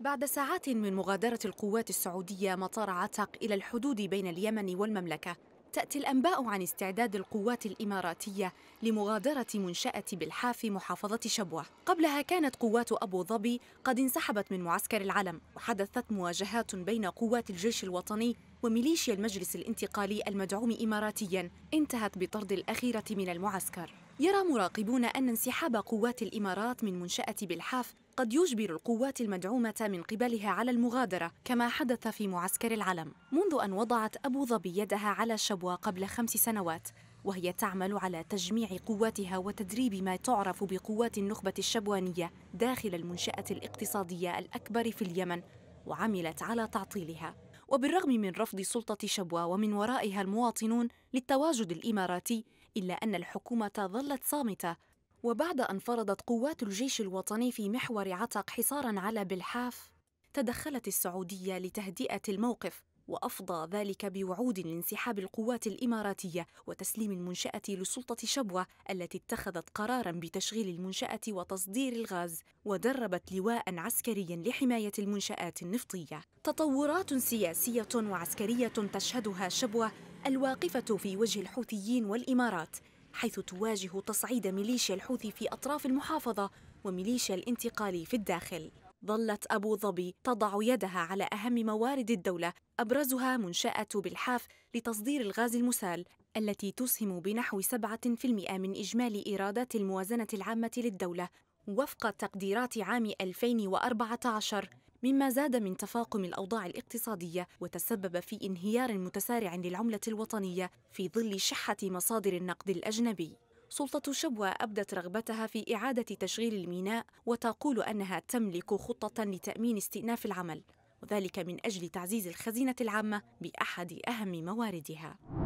بعد ساعات من مغادرة القوات السعودية مطار عتق إلى الحدود بين اليمن والمملكة تأتي الأنباء عن استعداد القوات الإماراتية لمغادرة منشأة بالحاف محافظة شبوة قبلها كانت قوات أبو ظبي قد انسحبت من معسكر العلم وحدثت مواجهات بين قوات الجيش الوطني وميليشيا المجلس الانتقالي المدعوم إماراتيا انتهت بطرد الأخيرة من المعسكر يرى مراقبون أن انسحاب قوات الإمارات من منشأة بالحاف قد يجبر القوات المدعومة من قبلها على المغادرة كما حدث في معسكر العلم منذ أن وضعت أبو ظبي يدها على شبوة قبل خمس سنوات وهي تعمل على تجميع قواتها وتدريب ما تعرف بقوات النخبة الشبوانية داخل المنشأة الاقتصادية الأكبر في اليمن وعملت على تعطيلها وبالرغم من رفض سلطة شبوة ومن ورائها المواطنون للتواجد الإماراتي إلا أن الحكومة ظلت صامتة وبعد أن فرضت قوات الجيش الوطني في محور عتق حصارا على بلحاف تدخلت السعودية لتهدئة الموقف وأفضى ذلك بوعود لانسحاب القوات الإماراتية وتسليم المنشأة لسلطة شبوة التي اتخذت قرارا بتشغيل المنشأة وتصدير الغاز ودربت لواء عسكريا لحماية المنشآت النفطية تطورات سياسية وعسكرية تشهدها شبوة الواقفة في وجه الحوثيين والإمارات حيث تواجه تصعيد ميليشيا الحوثي في أطراف المحافظة وميليشيا الانتقالي في الداخل ظلت أبو ظبي تضع يدها على أهم موارد الدولة أبرزها منشأة بالحاف لتصدير الغاز المسال التي تسهم بنحو 7% من إجمالي إيرادات الموازنة العامة للدولة وفق تقديرات عام 2014 مما زاد من تفاقم الأوضاع الاقتصادية وتسبب في انهيار متسارع للعملة الوطنية في ظل شحة مصادر النقد الأجنبي سلطة شبوة أبدت رغبتها في إعادة تشغيل الميناء وتقول أنها تملك خطة لتأمين استئناف العمل وذلك من أجل تعزيز الخزينة العامة بأحد أهم مواردها